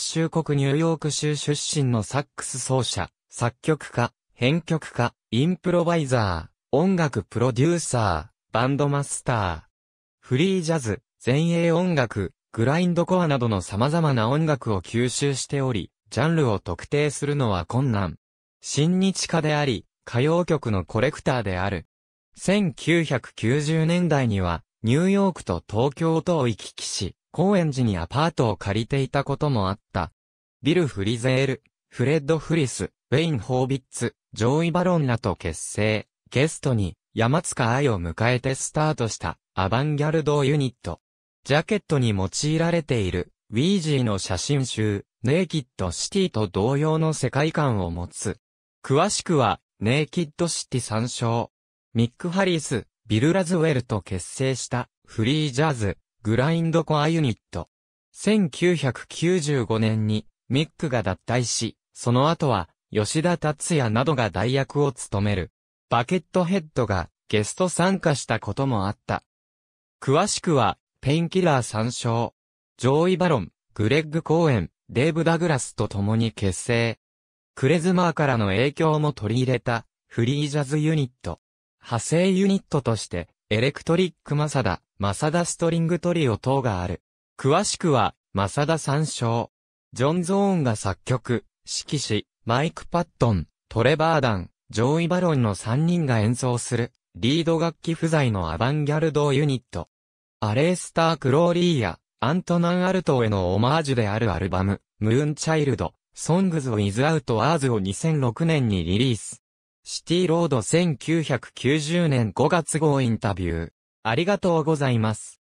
州国ニューヨーク州出身のサックス奏者、作曲家、編曲家、インプロバイザー、音楽プロデューサー、バンドマスター。フリージャズ、前衛音楽、グラインドコアなどの様々な音楽を吸収しており、ジャンルを特定するのは困難。新日家であり、歌謡曲のコレクターである。1990年代には、ニューヨークと東京とを行き来し、公園寺にアパートを借りていたこともあった。ビル・フリゼール、フレッド・フリス、ウェイン・ホービッツ、ジョーイ・バロンらと結成、ゲストに山塚愛を迎えてスタートしたアバンギャルドユニット。ジャケットに用いられているウィージーの写真集、ネイキッドシティと同様の世界観を持つ。詳しくは、ネイキッドシティ参照。ミック・ハリス、ビル・ラズウェルと結成したフリージャズ、グラインドコアユニット。1995年にミックが脱退し、その後は吉田達也などが代役を務める。バケットヘッドがゲスト参加したこともあった。詳しくは、ペインキラー参照。ジョーイ・バロン、グレッグ・コーエン、デーブ・ダグラスと共に結成。クレズマーからの影響も取り入れた、フリージャズユニット。派生ユニットとして、エレクトリックマサダ、マサダストリングトリオ等がある。詳しくは、マサダ参照。ジョン・ゾーンが作曲、指揮し、マイク・パットン、トレバーダン、ジョーイ・バロンの3人が演奏する、リード楽器不在のアバンギャルドユニット。アレースター・クローリーや、アントナン・アルトへのオマージュであるアルバム、ムーン・チャイルド、ソングズ・ウィズ・アウト・アーズを2006年にリリース。シティロード1990年5月号インタビュー。ありがとうございます。